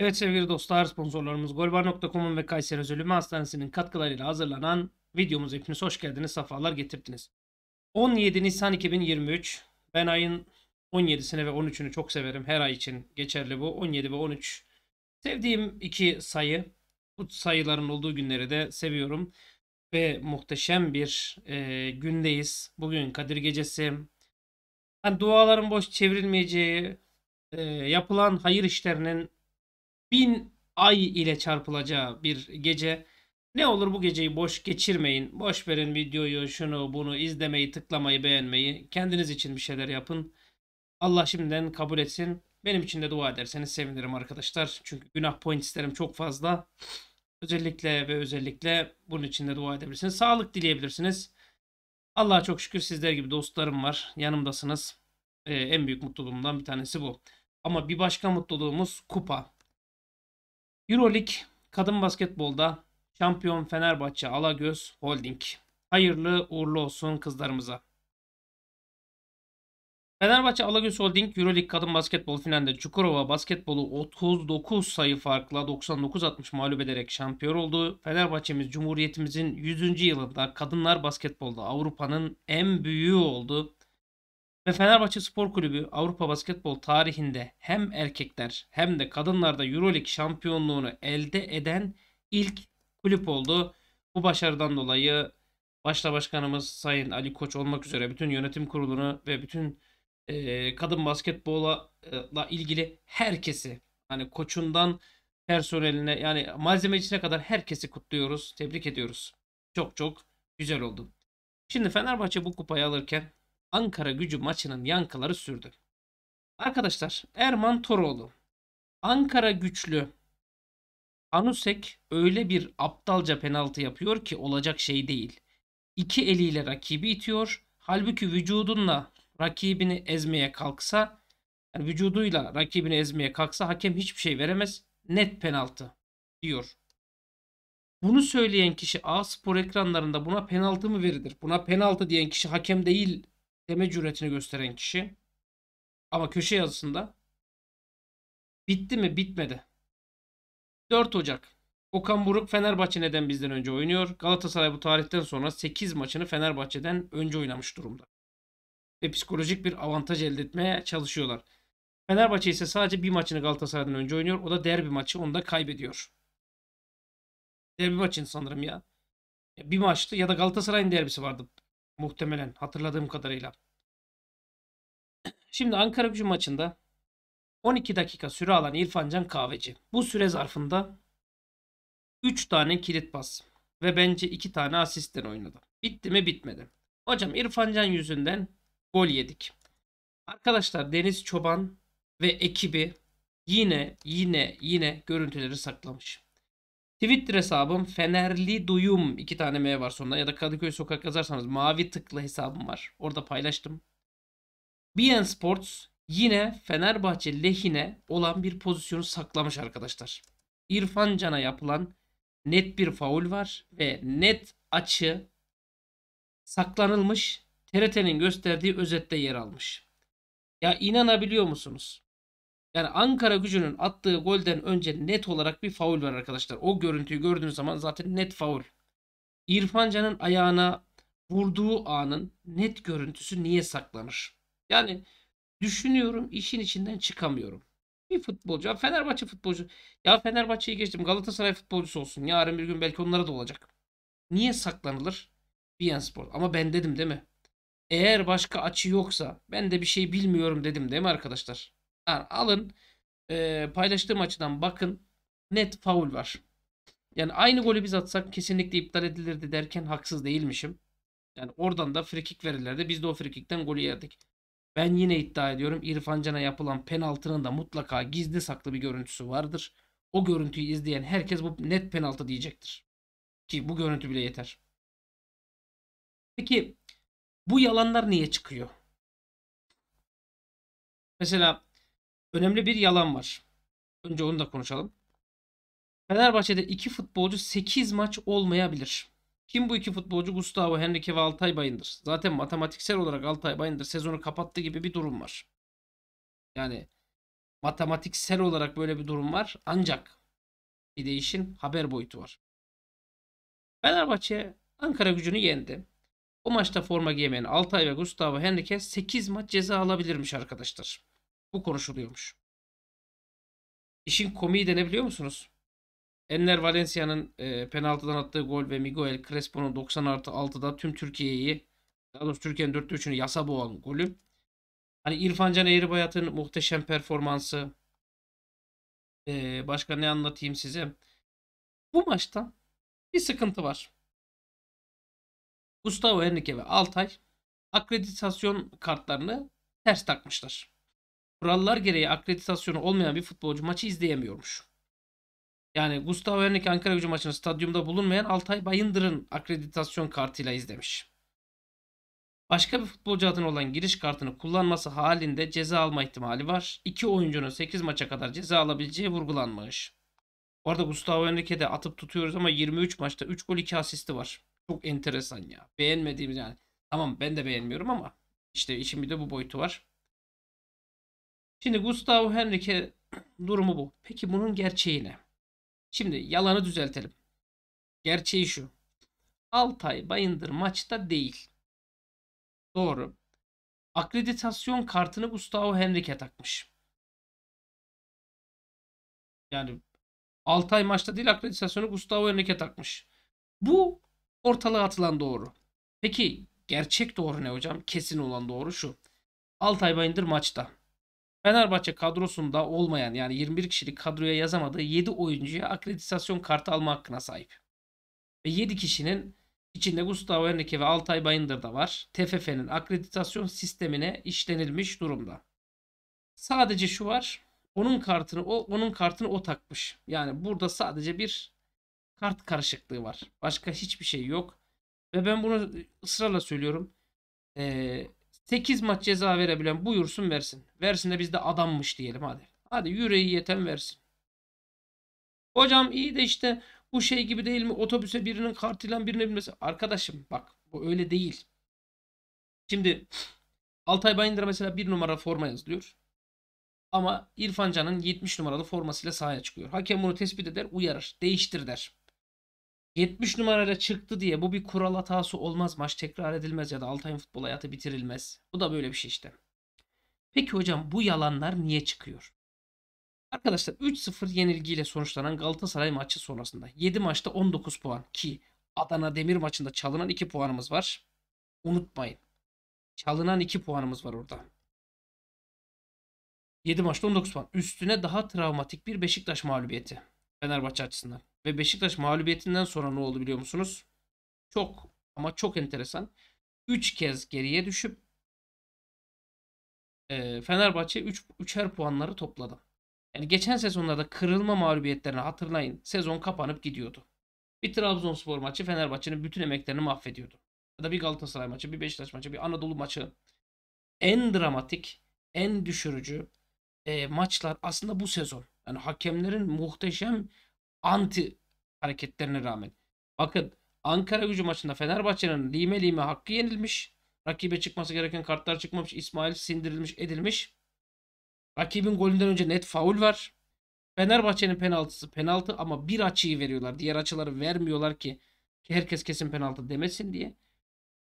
Evet sevgili dostlar sponsorlarımız golbar.com'un ve Kayseri Özel Hastanesi'nin katkılarıyla hazırlanan videomuz hepiniz hoş geldiniz, sefalar getirdiniz. 17 Nisan 2023 ben ayın 17'sini ve 13'ünü çok severim. Her ay için geçerli bu. 17 ve 13 sevdiğim iki sayı. Bu sayıların olduğu günleri de seviyorum. Ve muhteşem bir e, gündeyiz. Bugün Kadir Gecesi. Hani duaların boş çevrilmeyeceği, e, yapılan hayır işlerinin bin ay ile çarpılacağı bir gece. Ne olur bu geceyi boş geçirmeyin. Boş verin videoyu, şunu, bunu izlemeyi, tıklamayı, beğenmeyi. Kendiniz için bir şeyler yapın. Allah şimdiden kabul etsin. Benim için de dua ederseniz sevinirim arkadaşlar. Çünkü günah point isterim çok fazla. Özellikle ve özellikle bunun için de dua edebilirsiniz. Sağlık dileyebilirsiniz. Allah'a çok şükür sizler gibi dostlarım var. Yanımdasınız. Ee, en büyük mutluluğumdan bir tanesi bu. Ama bir başka mutluluğumuz kupa. Euroleague kadın basketbolda şampiyon Fenerbahçe Alagöz Holding. Hayırlı uğurlu olsun kızlarımıza. Fenerbahçe Alagöz Holding Euroleague kadın basketbol finalinde Çukurova basketbolu 39 sayı farkla 99-60 mağlup ederek şampiyon oldu. Fenerbahçemiz Cumhuriyetimizin 100. yılında kadınlar basketbolda Avrupa'nın en büyüğü oldu. Ve Fenerbahçe Spor Kulübü Avrupa basketbol tarihinde hem erkekler hem de kadınlarda Euroleague şampiyonluğunu elde eden ilk kulüp oldu. Bu başarıdan dolayı başta başkanımız Sayın Ali Koç olmak üzere bütün yönetim kurulunu ve bütün e, kadın basketbolla e, ilgili herkesi hani koçundan personeline yani malzemecisine kadar herkesi kutluyoruz, tebrik ediyoruz. Çok çok güzel oldu. Şimdi Fenerbahçe bu kupayı alırken Ankara gücü maçının yankıları sürdü. Arkadaşlar Erman Toroğlu Ankara güçlü Anusek öyle bir aptalca penaltı yapıyor ki olacak şey değil. İki eliyle rakibi itiyor. Halbuki vücudunla rakibini ezmeye kalksa yani vücuduyla rakibini ezmeye kalksa hakem hiçbir şey veremez. Net penaltı diyor. Bunu söyleyen kişi A spor ekranlarında buna penaltı mı verilir? Buna penaltı diyen kişi hakem değil deme cüretini gösteren kişi. Ama köşe yazısında bitti mi bitmedi. 4 Ocak Okan Buruk Fenerbahçe neden bizden önce oynuyor? Galatasaray bu tarihten sonra 8 maçını Fenerbahçe'den önce oynamış durumda. Ve psikolojik bir avantaj elde etmeye çalışıyorlar. Fenerbahçe ise sadece bir maçını Galatasaray'dan önce oynuyor. O da derbi maçı. Onu da kaybediyor. Derbi maçın sanırım ya. Bir maçtı ya da Galatasaray'ın derbisi vardı. Muhtemelen hatırladığım kadarıyla. Şimdi Ankara gücü maçında 12 dakika süre alan İrfan Can Kahveci. Bu süre zarfında 3 tane kilit pas ve bence 2 tane asisten oynadı. Bitti mi bitmedi. Hocam İrfan Can yüzünden gol yedik. Arkadaşlar Deniz Çoban ve ekibi yine yine yine görüntüleri saklamış. Twitter hesabım Fenerli Duyum iki tane M var sonunda ya da Kadıköy Sokak yazarsanız mavi tıklı hesabım var. Orada paylaştım. BN Sports yine Fenerbahçe lehine olan bir pozisyonu saklamış arkadaşlar. İrfan Can'a yapılan net bir faul var ve net açı saklanılmış TRT'nin gösterdiği özette yer almış. Ya inanabiliyor musunuz? Yani Ankara gücünün attığı golden önce net olarak bir faul var arkadaşlar. O görüntüyü gördüğünüz zaman zaten net faul. İrfancan'ın ayağına vurduğu anın net görüntüsü niye saklanır? Yani düşünüyorum işin içinden çıkamıyorum. Bir futbolcu. Fenerbahçe futbolcu. Ya Fenerbahçe'yi geçtim. Galatasaray futbolcusu olsun. Yarın bir gün belki onlara da olacak. Niye saklanılır? Biyen Spor. Ama ben dedim değil mi? Eğer başka açı yoksa ben de bir şey bilmiyorum dedim değil mi arkadaşlar? alın. E, paylaştığım açıdan bakın. Net faul var. Yani aynı golü biz atsak kesinlikle iptal edilirdi derken haksız değilmişim. Yani oradan da frikik verirlerdi. Biz de o frikikten golü yerdik. Ben yine iddia ediyorum İrfan Can'a yapılan penaltının da mutlaka gizli saklı bir görüntüsü vardır. O görüntüyü izleyen herkes bu net penaltı diyecektir. Ki bu görüntü bile yeter. Peki bu yalanlar niye çıkıyor? Mesela önemli bir yalan var. Önce onu da konuşalım. Fenerbahçe'de iki futbolcu 8 maç olmayabilir. Kim bu iki futbolcu? Gustavo Henrique ve Altay Bayındır. Zaten matematiksel olarak Altay Bayındır sezonu kapattı gibi bir durum var. Yani matematiksel olarak böyle bir durum var. Ancak bir değişin haber boyutu var. Fenerbahçe Ankara gücünü yendi. Bu maçta forma giyemeyen Altay ve Gustavo Henrique 8 maç ceza alabilirmiş arkadaşlar. Bu konuşuluyormuş. İşin komiği de ne biliyor musunuz? Enner Valencia'nın e, penaltıdan attığı gol ve Miguel Crespo'nun 90 artı 6'da tüm Türkiye'yi daha doğrusu Türkiye'nin 4 3'ünü yasa boğan golü. Hani İrfan Can Eğribayat'ın muhteşem performansı. E, başka ne anlatayım size? Bu maçta bir sıkıntı var. Gustavo Henrique ve Altay akreditasyon kartlarını ters takmışlar kurallar gereği akreditasyonu olmayan bir futbolcu maçı izleyemiyormuş. Yani Gustavo Henrique Ankara gücü maçını stadyumda bulunmayan Altay Bayındır'ın akreditasyon kartıyla izlemiş. Başka bir futbolcu adına olan giriş kartını kullanması halinde ceza alma ihtimali var. İki oyuncunun 8 maça kadar ceza alabileceği vurgulanmış. Bu arada Gustavo Henrique de atıp tutuyoruz ama 23 maçta 3 gol 2 asisti var. Çok enteresan ya. Beğenmediğimiz yani. Tamam ben de beğenmiyorum ama işte işin bir de bu boyutu var. Şimdi Gustavo Henrique durumu bu. Peki bunun gerçeği ne? Şimdi yalanı düzeltelim. Gerçeği şu. Altay Bayındır maçta değil. Doğru. Akreditasyon kartını Gustavo Henrique takmış. Yani Altay maçta değil akreditasyonu Gustavo Henrique takmış. Bu ortalığa atılan doğru. Peki gerçek doğru ne hocam? Kesin olan doğru şu. Altay Bayındır maçta. Fenerbahçe kadrosunda olmayan yani 21 kişilik kadroya yazamadığı 7 oyuncuya akreditasyon kartı alma hakkına sahip. Ve 7 kişinin içinde Gustavo Henrique ve Altay Bayındır da var. TFF'nin akreditasyon sistemine işlenilmiş durumda. Sadece şu var. Onun kartını o onun kartını o takmış. Yani burada sadece bir kart karışıklığı var. Başka hiçbir şey yok. Ve ben bunu ısrarla söylüyorum. Ee, 8 maç ceza verebilen buyursun versin. Versin de biz de adammış diyelim hadi. Hadi yüreği yeten versin. Hocam iyi de işte bu şey gibi değil mi? Otobüse birinin kartıyla birine binmesi. Arkadaşım bak bu öyle değil. Şimdi Altay Bayındır mesela bir numara forma yazılıyor. Ama İrfan Can'ın 70 numaralı formasıyla sahaya çıkıyor. Hakem bunu tespit eder, uyarır, değiştir der. 70 numarayla çıktı diye bu bir kural hatası olmaz. Maç tekrar edilmez ya da Altay'ın futbol hayatı bitirilmez. Bu da böyle bir şey işte. Peki hocam bu yalanlar niye çıkıyor? Arkadaşlar 3-0 yenilgiyle sonuçlanan Galatasaray maçı sonrasında 7 maçta 19 puan ki Adana Demir maçında çalınan 2 puanımız var. Unutmayın. Çalınan 2 puanımız var orada. 7 maçta 19 puan. Üstüne daha travmatik bir Beşiktaş mağlubiyeti. Fenerbahçe açısından. Ve Beşiktaş mağlubiyetinden sonra ne oldu biliyor musunuz? Çok ama çok enteresan. 3 kez geriye düşüp e, Fenerbahçe 3 üç, 3'er puanları topladı. Yani geçen sezonlarda kırılma mağlubiyetlerini hatırlayın. Sezon kapanıp gidiyordu. Bir Trabzonspor maçı Fenerbahçe'nin bütün emeklerini mahvediyordu. Ya da bir Galatasaray maçı, bir Beşiktaş maçı, bir Anadolu maçı. En dramatik, en düşürücü e, maçlar aslında bu sezon. Yani hakemlerin muhteşem anti hareketlerine rağmen. Bakın Ankara gücü maçında Fenerbahçe'nin lime lime hakkı yenilmiş. Rakibe çıkması gereken kartlar çıkmamış. İsmail sindirilmiş edilmiş. Rakibin golünden önce net faul var. Fenerbahçe'nin penaltısı penaltı ama bir açıyı veriyorlar. Diğer açıları vermiyorlar ki herkes kesin penaltı demesin diye.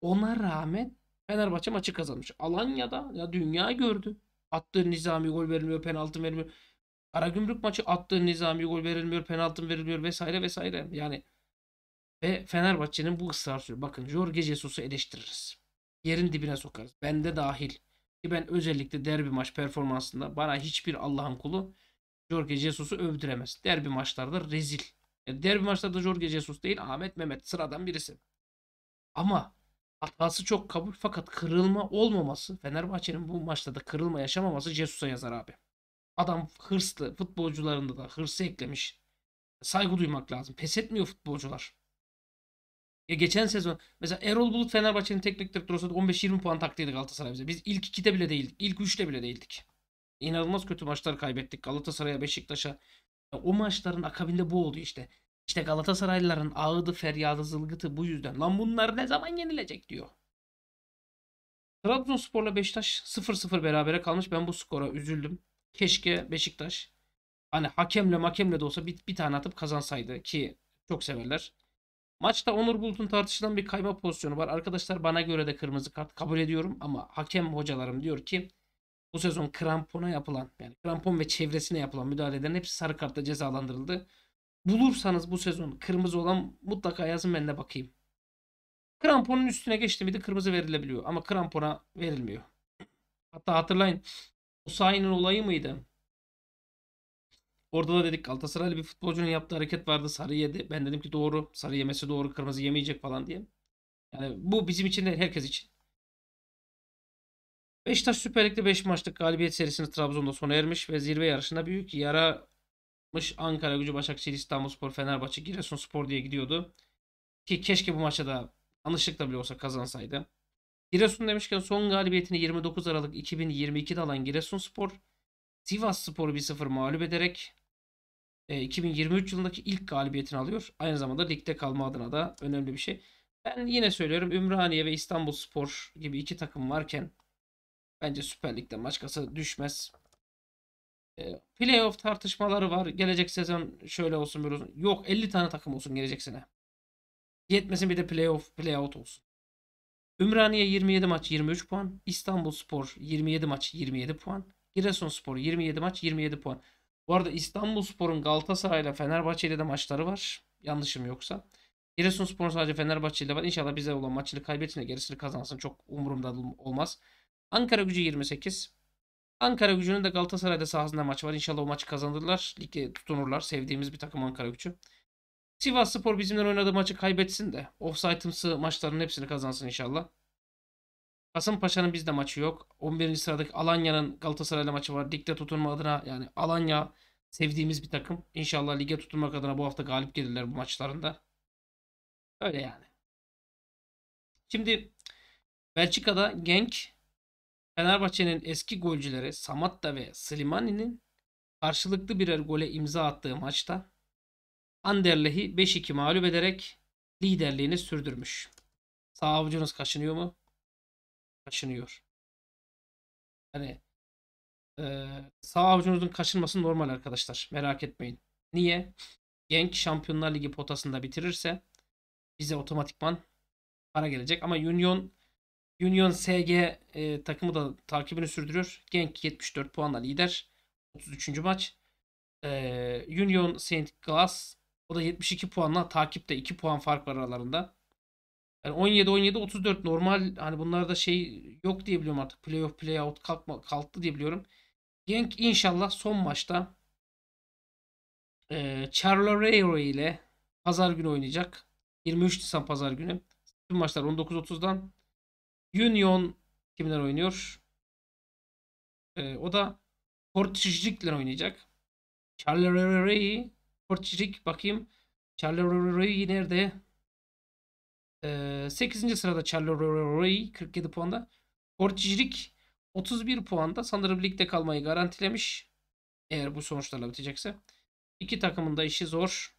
Ona rağmen Fenerbahçe maçı kazanmış. Alanya'da ya dünya gördü. Attığı nizami gol verilmiyor, penaltı verilmiyor. Karagümrük maçı attı Nizami gol verilmiyor, penaltı verilmiyor vesaire vesaire. Yani ve Fenerbahçe'nin bu ısrar sürüyor. Bakın Jorge Jesus'u eleştiririz. Yerin dibine sokarız. Bende dahil. Ki ben özellikle derbi maç performansında bana hiçbir Allah'ın kulu Jorge Jesus'u övdüremez. Derbi maçlarda rezil. Yani e, derbi maçlarda Jorge Jesus değil Ahmet Mehmet sıradan birisi. Ama hatası çok kabul fakat kırılma olmaması Fenerbahçe'nin bu maçta da kırılma yaşamaması Jesus'a yazar abi. Adam hırslı. Futbolcularında da hırsı eklemiş. Saygı duymak lazım. Pes etmiyor futbolcular. Ya geçen sezon mesela Erol Bulut Fenerbahçe'nin teknik direktörü 15-20 puan taktiydi Galatasaray bize. Biz ilk 2'de bile değildik. İlk 3'te bile değildik. İnanılmaz kötü maçlar kaybettik Galatasaray'a, Beşiktaş'a. o maçların akabinde bu oldu işte. İşte Galatasaraylıların ağıdı, feryadı, zılgıtı bu yüzden. Lan bunlar ne zaman yenilecek diyor. Trabzonspor'la Beşiktaş 0-0 berabere kalmış. Ben bu skora üzüldüm. Keşke Beşiktaş hani hakemle makemle de olsa bir, bir tane atıp kazansaydı ki çok severler. Maçta Onur Bulut'un tartışılan bir kayma pozisyonu var. Arkadaşlar bana göre de kırmızı kart kabul ediyorum ama hakem hocalarım diyor ki bu sezon krampona yapılan yani krampon ve çevresine yapılan müdahalelerin hepsi sarı kartla cezalandırıldı. Bulursanız bu sezon kırmızı olan mutlaka yazın ben de bakayım. Kramponun üstüne geçti miydi kırmızı verilebiliyor ama krampona verilmiyor. Hatta hatırlayın Osayi'nin olayı mıydı? Orada da dedik Galatasaraylı bir futbolcunun yaptığı hareket vardı. Sarı yedi. Ben dedim ki doğru. Sarı yemesi doğru. Kırmızı yemeyecek falan diye. Yani bu bizim için de herkes için. Beşiktaş Süper Lig'de 5 maçlık galibiyet serisini Trabzon'da sona ermiş ve zirve yarışında büyük yaramış Ankara Gücü, Başakşehir, İstanbulspor, Fenerbahçe, Giresunspor diye gidiyordu. Ki keşke bu maçta da anlaşıkla bile olsa kazansaydı. Giresun demişken son galibiyetini 29 Aralık 2022'de alan Giresunspor Sivas Spor'u 1-0 mağlup ederek 2023 e, yılındaki ilk galibiyetini alıyor. Aynı zamanda ligde kalma adına da önemli bir şey. Ben yine söylüyorum Ümraniye ve İstanbul Spor gibi iki takım varken bence Süper Lig'den başkası düşmez. E, playoff tartışmaları var. Gelecek sezon şöyle olsun böyle olsun. Yok 50 tane takım olsun gelecek sene. Yetmesin bir de playoff, playout olsun. Ümraniye 27 maç 23 puan. İstanbul Spor 27 maç 27 puan. Giresunspor 27 maç 27 puan. Bu arada İstanbul Spor'un Galatasaray ile Fenerbahçe ile de maçları var. Yanlışım yoksa. Giresunspor sadece Fenerbahçe ile var. İnşallah bize olan maçını kaybetsin de gerisini kazansın. Çok umurumda olmaz. Ankara gücü 28. Ankara gücünün de Galatasaray'da sahasında maç var. İnşallah o maçı kazanırlar. Lige tutunurlar. Sevdiğimiz bir takım Ankara gücü. Sivas Spor bizimle oynadığı maçı kaybetsin de offside'ımsı maçların hepsini kazansın inşallah. Kasımpaşa'nın bizde maçı yok. 11. sıradaki Alanya'nın Galatasaray'la maçı var. Dikte tutunma adına yani Alanya sevdiğimiz bir takım. İnşallah lige tutunmak adına bu hafta galip gelirler bu maçlarında. Öyle yani. Şimdi Belçika'da Genk Fenerbahçe'nin eski golcüleri Samatta ve Slimani'nin karşılıklı birer gole imza attığı maçta Anderleh'i 5-2 mağlup ederek liderliğini sürdürmüş. Sağ avucunuz kaşınıyor mu? Kaşınıyor. Hani e, sağ avucunuzun kaşınması normal arkadaşlar. Merak etmeyin. Niye? Genk Şampiyonlar Ligi potasında bitirirse bize otomatikman para gelecek. Ama Union Union SG e, takımı da takibini sürdürüyor. Genk 74 puanla lider. 33. maç. E, Union Saint Glas o da 72 puanla takipte 2 puan fark var aralarında. Yani 17 17 34 normal hani bunlarda şey yok diye biliyorum artık. Playoff playout kalkma, kalktı diye biliyorum. Genk inşallah son maçta e, Charleroi ile pazar günü oynayacak. 23 Nisan pazar günü. Tüm maçlar 19.30'dan. Union kimler oynuyor? E, o da Portisic'le oynayacak. Charleroi Porçirik bakayım. Charleroi nerede? Ee, 8. sırada Charleroi 47 puanda. Porçirik 31 puanda. Sanırım ligde kalmayı garantilemiş. Eğer bu sonuçlarla bitecekse. İki takımın da işi zor.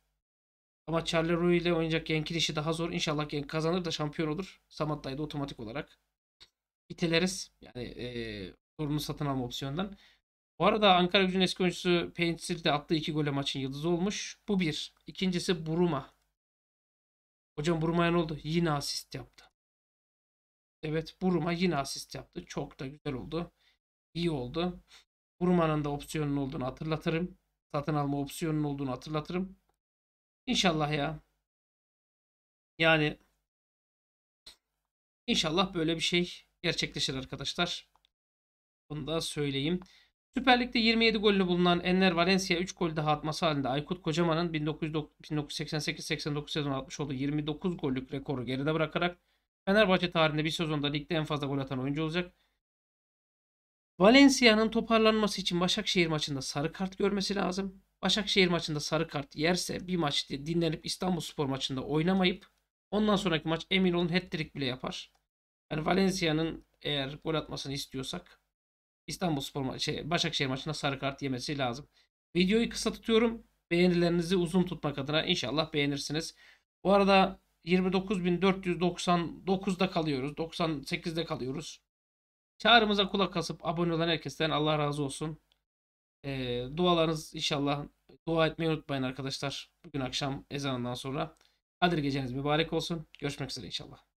Ama Charleroi ile oynayacak Genk'in işi daha zor. İnşallah Genk kazanır da şampiyon olur. Samatta'yı da otomatik olarak iteleriz. Yani e, sorunu satın alma opsiyondan. Bu arada Ankara gücünün eski oyuncusu Pensil de attığı iki gole maçın yıldızı olmuş. Bu bir. İkincisi Buruma. Hocam Buruma'ya ne oldu? Yine asist yaptı. Evet Buruma yine asist yaptı. Çok da güzel oldu. İyi oldu. Buruma'nın da opsiyonun olduğunu hatırlatırım. Satın alma opsiyonun olduğunu hatırlatırım. İnşallah ya. Yani inşallah böyle bir şey gerçekleşir arkadaşlar. Bunu da söyleyeyim. Süper Lig'de 27 golünü bulunan Enner Valencia 3 gol daha atması halinde Aykut Kocaman'ın 1988-89 sezonu atmış olduğu 29 gollük rekoru geride bırakarak Fenerbahçe tarihinde bir sezonda ligde en fazla gol atan oyuncu olacak. Valencia'nın toparlanması için Başakşehir maçında sarı kart görmesi lazım. Başakşehir maçında sarı kart yerse bir maç dinlenip İstanbulspor maçında oynamayıp ondan sonraki maç emin olun hat-trick bile yapar. Yani Valencia'nın eğer gol atmasını istiyorsak İstanbul Spor şey, Başakşehir maçında sarı kart yemesi lazım. Videoyu kısa tutuyorum. Beğenilerinizi uzun tutmak adına inşallah beğenirsiniz. Bu arada 29.499'da kalıyoruz. 98'de kalıyoruz. Çağrımıza kulak kasıp abone olan herkesten Allah razı olsun. E, dualarınız inşallah dua etmeyi unutmayın arkadaşlar. Bugün akşam ezanından sonra. hadi geceniz mübarek olsun. Görüşmek üzere inşallah.